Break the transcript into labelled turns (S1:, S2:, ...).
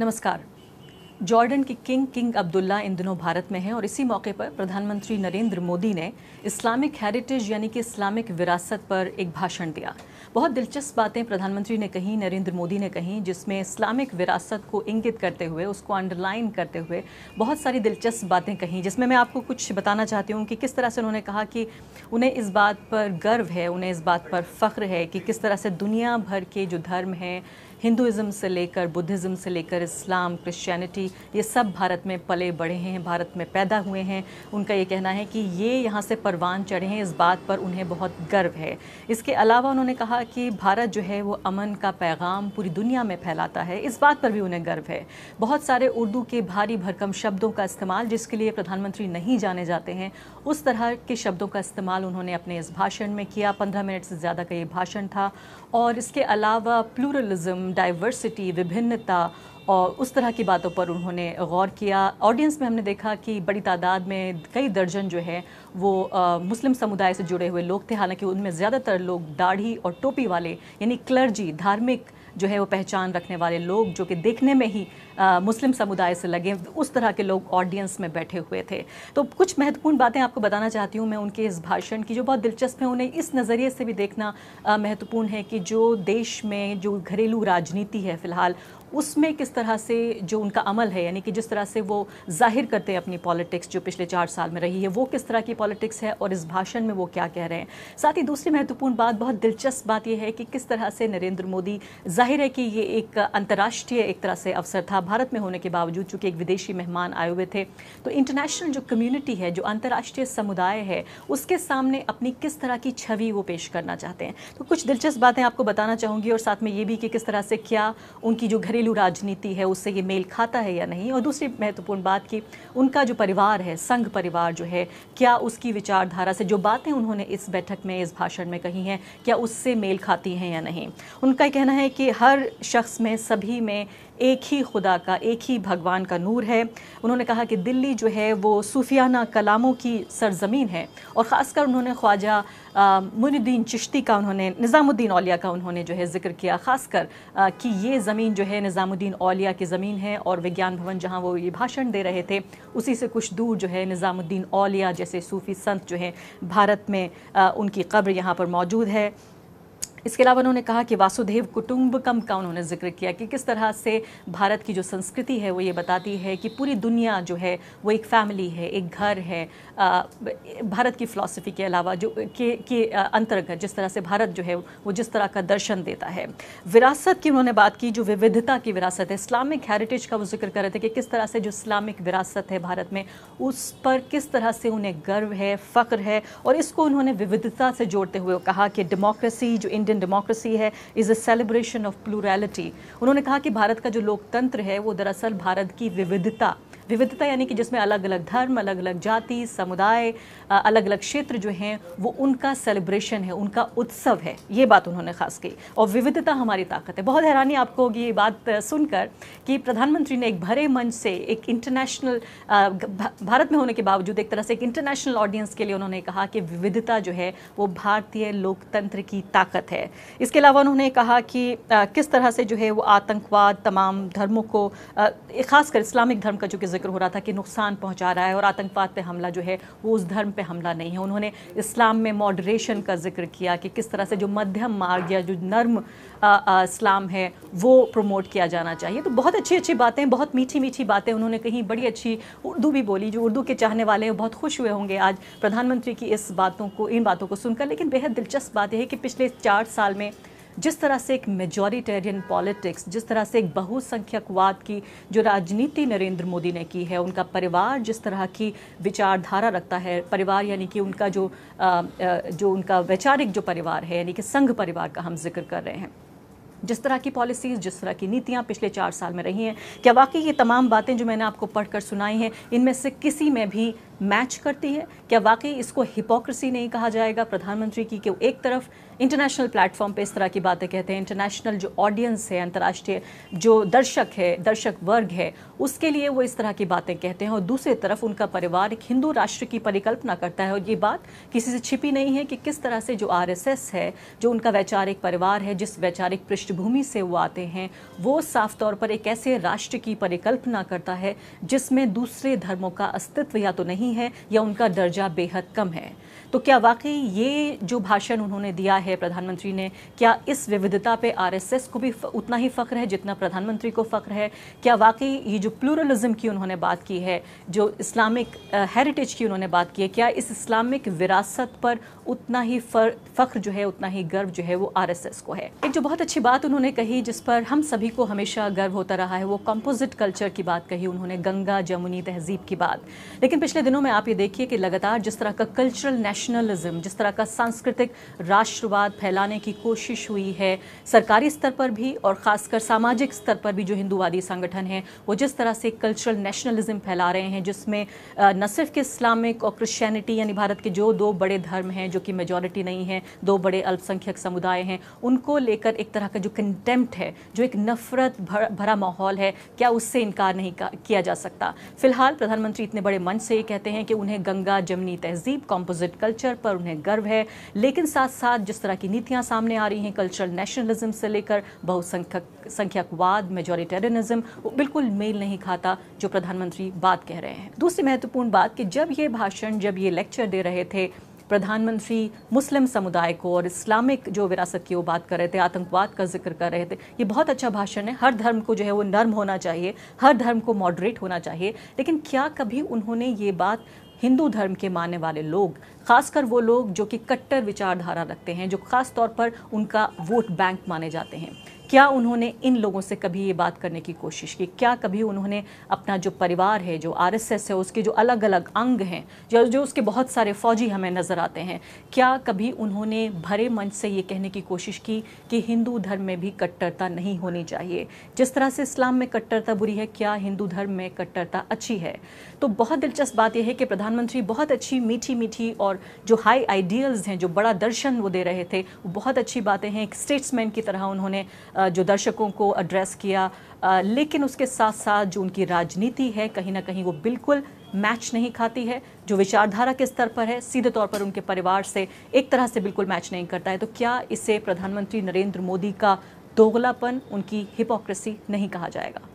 S1: नमस्कार जॉर्डन की king king Abdullah इन दिनों भारत में हैं और इसी मौके पर प्रधानमंत्री नरेंद्र मोदी ने इस्लामिक हेरिटेज यानी कि इस्लामिक विरासत पर एक भाषण दिया बहुत दिलचस्प बातें प्रधानमंत्री ने कहीं नरेंद्र मोदी ने कहीं जिसमें इस्लामिक विरासत को इंगित करते हुए उसको अंडरलाइन करते हुए बहुत सारी दिलचस्प बातें कहीं जिसमें मैं आपको कुछ बताना चाहती हूँ कि किस तरह से उन्होंने कहा कि उन्हें इस बात पर गर्व है उन्हें इस बात पर फ़ख्र है कि किस तरह से दुनिया भर के जो धर्म हैं हिंदुज़म से लेकर बुद्धिज़्म से लेकर इस्लाम क्रिश्चियनिटी ये सब भारत में पले बढ़े हैं भारत में पैदा हुए हैं उनका ये कहना है कि ये यहाँ से परवान चढ़े हैं इस बात पर उन्हें बहुत गर्व है इसके अलावा उन्होंने कहा कि भारत जो है वो अमन का पैगाम पूरी दुनिया में फैलाता है इस बात पर भी उन्हें गर्व है बहुत सारे उर्दू के भारी भरकम शब्दों का इस्तेमाल जिसके लिए प्रधानमंत्री नहीं जाने जाते हैं उस तरह के शब्दों का इस्तेमाल उन्होंने अपने इस भाषण में किया पंद्रह मिनट से ज़्यादा का ये भाषण था और इसके अलावा प्लूरलिज़म diversity, vibhinnata, और उस तरह की बातों पर उन्होंने गौर किया ऑडियंस में हमने देखा कि बड़ी तादाद में कई दर्जन जो है वो आ, मुस्लिम समुदाय से जुड़े हुए लोग थे हालांकि उनमें ज़्यादातर लोग दाढ़ी और टोपी वाले यानी क्लर्जी धार्मिक जो है वो पहचान रखने वाले लोग जो कि देखने में ही आ, मुस्लिम समुदाय से लगे उस तरह के लोग ऑडियंस में बैठे हुए थे तो कुछ महत्वपूर्ण बातें आपको बताना चाहती हूँ मैं उनके इस भाषण की जो बहुत दिलचस्प है उन्हें इस नज़रिए से भी देखना महत्वपूर्ण है कि जो देश में जो घरेलू राजनीति है फ़िलहाल उसमें किस तरह से जो उनका अमल है यानी कि जिस तरह से वो जाहिर करते हैं अपनी पॉलिटिक्स जो पिछले चार साल में रही है वो किस तरह की पॉलिटिक्स है और इस भाषण में वो क्या कह रहे हैं साथ ही दूसरी महत्वपूर्ण बात बहुत दिलचस्प बात यह है कि किस तरह से नरेंद्र मोदी जाहिर है कि ये एक अंतर्राष्ट्रीय एक तरह से अवसर था भारत में होने के बावजूद चूँकि एक विदेशी मेहमान आए हुए थे तो इंटरनेशनल जो कम्यूनिटी है जो अंतर्राष्ट्रीय समुदाय है उसके सामने अपनी किस तरह की छवि वो पेश करना चाहते हैं तो कुछ दिलचस्प बातें आपको बताना चाहूँगी और साथ में ये भी कि किस तरह से क्या उनकी जो घरेलू घरेलू राजनीति है उससे ये मेल खाता है या नहीं और दूसरी महत्वपूर्ण बात कि उनका जो परिवार है संघ परिवार जो है क्या उसकी विचारधारा से जो बातें उन्होंने इस बैठक में इस भाषण में कही हैं क्या उससे मेल खाती हैं या नहीं उनका कहना है कि हर शख्स में सभी में एक ही खुदा का एक ही भगवान का नूर है उन्होंने कहा कि दिल्ली जो है वो सूफियाना कलामों की सरजमीन है और ख़ासकर उन्होंने ख्वाजा मुनुद्दीन चिश्ती का उन्होंने निज़ामुद्दीन औलिया का उन्होंने जो है जिक्र किया ख़ासकर कि ये ज़मीन जो है निज़ामुद्दीन औलिया की ज़मीन है और विज्ञान भवन जहां वो ये भाषण दे रहे थे उसी से कुछ दूर जो है निज़ामुद्दीन औलिया जैसे सूफ़ी संत जो हैं भारत में आ, उनकी कब्र यहाँ पर मौजूद है इसके अलावा उन्होंने कहा कि वासुदेव कुटुंबकम का उन्होंने जिक्र किया कि किस तरह से भारत की जो संस्कृति है वो ये बताती है कि पूरी दुनिया जो है वो एक फैमिली है एक घर है भारत की फ़िलासफ़ी के अलावा जो के, के अंतर्गत जिस तरह से भारत जो है वो जिस तरह का दर्शन देता है विरासत की उन्होंने बात की जो विविधता की विरासत है इस्लामिक हेरिटेज का वो जिक्र कर रहे थे कि किस तरह से जो इस्लामिक विरासत है भारत में उस पर किस तरह से उन्हें गर्व है फ़ख्र है और इसको उन्होंने विविधता से जोड़ते हुए कहा कि डेमोक्रेसी जो इंडिया इंडियन डेमोक्रेसी है is a celebration of plurality उन्होंने कहा कि भारत का जो लोकतंत्र है वो दरअसल भारत की विविधता विविधता यानी कि जिसमें अलग अलग धर्म अलग अलग जाति समुदाय अलग अलग क्षेत्र जो हैं वो उनका सेलिब्रेशन है उनका उत्सव है ये बात उन्होंने खास की और विविधता हमारी ताकत है बहुत हैरानी आपको होगी ये बात सुनकर कि प्रधानमंत्री ने एक भरे मंच से एक इंटरनेशनल भारत में होने के बावजूद एक तरह से एक इंटरनेशनल ऑडियंस के लिए उन्होंने कहा कि विविधता जो है वो भारतीय लोकतंत्र की ताकत है है इसके अलावा उन्होंने कहा कि आ, किस तरह से जो है वो आतंकवाद तमाम धर्मों को ख़ासकर इस्लामिक धर्म का जो कि जिक्र हो रहा था कि नुकसान पहुंचा रहा है और आतंकवाद पे हमला जो है वो उस धर्म पे हमला नहीं है उन्होंने इस्लाम में मॉडरेशन का जिक्र किया कि किस तरह से जो मध्यम मार्ग या जो नर्म इस्लाम है वो प्रमोट किया जाना चाहिए तो बहुत अच्छी अच्छी बातें बहुत मीठी मीठी बातें उन्होंने कहीं बड़ी अच्छी उर्दू भी बोली जो उर्दू के चाहने वाले हैं बहुत खुश हुए होंगे आज प्रधानमंत्री की इस बातों को इन बातों को सुनकर लेकिन बेहद दिलचस्प बात यह है कि पिछले चार साल में जिस तरह से एक मेजोरिटेरियन पॉलिटिक्स जिस तरह से एक बहुसंख्यकवाद की जो राजनीति नरेंद्र मोदी ने की है उनका परिवार जिस तरह की विचारधारा रखता है परिवार यानी कि उनका जो आ, जो उनका वैचारिक जो परिवार है यानी कि संघ परिवार का हम जिक्र कर रहे हैं जिस तरह की पॉलिसीज जिस तरह की नीतियाँ पिछले चार साल में रही हैं क्या वाकई ये तमाम बातें जो मैंने आपको पढ़कर सुनाई हैं इनमें से किसी में भी मैच करती है क्या वाकई इसको हिपोक्रेसी नहीं कहा जाएगा प्रधानमंत्री की कि एक तरफ इंटरनेशनल प्लेटफॉर्म पे इस तरह की बातें कहते हैं इंटरनेशनल जो ऑडियंस है अंतर्राष्ट्रीय जो दर्शक है दर्शक वर्ग है उसके लिए वो इस तरह की बातें कहते हैं और दूसरी तरफ उनका परिवार एक हिंदू राष्ट्र की परिकल्पना करता है और ये बात किसी से छिपी नहीं है कि किस तरह से जो आर है जो उनका वैचारिक परिवार है जिस वैचारिक पृष्ठभूमि से वो आते हैं वो साफ तौर पर एक ऐसे राष्ट्र की परिकल्पना करता है जिसमें दूसरे धर्मों का अस्तित्व या तो नहीं नहीं है या उनका दर्जा बेहद कम है तो क्या वाकई ये जो भाषण उन्होंने दिया है प्रधानमंत्री ने क्या इस विविधता पे आरएसएस को भी उतना ही फख्र है जितना प्रधानमंत्री को फख्र है क्या वाकई ये जो प्लूरलिज्म की उन्होंने बात की है जो इस्लामिक हेरिटेज की उन्होंने बात की है क्या इस इस्लामिक विरासत पर उतना ही फख्र जो है उतना ही गर्व जो है वो आर को है एक जो बहुत अच्छी बात उन्होंने कही जिस पर हम सभी को हमेशा गर्व होता रहा है वो कंपोजिट कल्चर की बात कही उन्होंने गंगा जमुनी तहजीब की बात लेकिन पिछले दिनों दिनों में आप ये देखिए कि लगातार जिस तरह का कल्चरल नेशनलिज्म जिस तरह का सांस्कृतिक राष्ट्रवाद फैलाने की कोशिश हुई है सरकारी स्तर पर भी और ख़ासकर सामाजिक स्तर पर भी जो हिंदूवादी संगठन हैं वो जिस तरह से कल्चरल नेशनलिज्म फैला रहे हैं जिसमें न सिर्फ कि इस्लामिक और क्रिश्चैनिटी यानी भारत के जो दो बड़े धर्म हैं जो कि मेजोरिटी नहीं है दो बड़े अल्पसंख्यक समुदाय हैं उनको लेकर एक तरह का जो कंटेम्प्ट है जो एक नफरत भरा माहौल है क्या उससे इनकार नहीं किया जा सकता फिलहाल प्रधानमंत्री इतने बड़े मंच से ये कहते कहते हैं कि उन्हें गंगा जमनी तहजीब कॉम्पोजिट कल्चर पर उन्हें गर्व है लेकिन साथ साथ जिस तरह की नीतियाँ सामने आ रही हैं कल्चरल नेशनलिज्म से लेकर बहुसंख्यक संख्यकवाद मेजोरिटेरियनिज्म बिल्कुल मेल नहीं खाता जो प्रधानमंत्री बात कह रहे हैं दूसरी महत्वपूर्ण बात कि जब ये भाषण जब ये लेक्चर दे रहे थे प्रधानमंत्री मुस्लिम समुदाय को और इस्लामिक जो विरासत की वो बात कर रहे थे आतंकवाद का जिक्र कर रहे थे ये बहुत अच्छा भाषण है हर धर्म को जो है वो नर्म होना चाहिए हर धर्म को मॉडरेट होना चाहिए लेकिन क्या कभी उन्होंने ये बात हिंदू धर्म के मानने वाले लोग खासकर वो लोग जो कि कट्टर विचारधारा रखते हैं जो खास तौर पर उनका वोट बैंक माने जाते हैं क्या उन्होंने इन लोगों से कभी ये बात करने की कोशिश की क्या कभी उन्होंने अपना जो परिवार है जो आरएसएस है उसके जो अलग अलग अंग हैं जो जो उसके बहुत सारे फौजी हमें नज़र आते हैं क्या कभी उन्होंने भरे मंच से ये कहने की कोशिश की कि हिंदू धर्म में भी कट्टरता नहीं होनी चाहिए जिस तरह से इस्लाम में कट्टरता बुरी है क्या हिंदू धर्म में कट्टरता अच्छी है तो बहुत दिलचस्प बात यह है कि प्रधानमंत्री बहुत अच्छी मीठी मीठी और जो हाई आइडियल्स हैं जो बड़ा दर्शन वो दे रहे थे वो बहुत अच्छी बातें हैं एक स्टेट्समैन की तरह उन्होंने जो दर्शकों को एड्रेस किया लेकिन उसके साथ साथ जो उनकी राजनीति है कहीं ना कहीं वो बिल्कुल मैच नहीं खाती है जो विचारधारा के स्तर पर है सीधे तौर पर उनके परिवार से एक तरह से बिल्कुल मैच नहीं करता है तो क्या इसे प्रधानमंत्री नरेंद्र मोदी का दोगलापन उनकी हिपोक्रेसी नहीं कहा जाएगा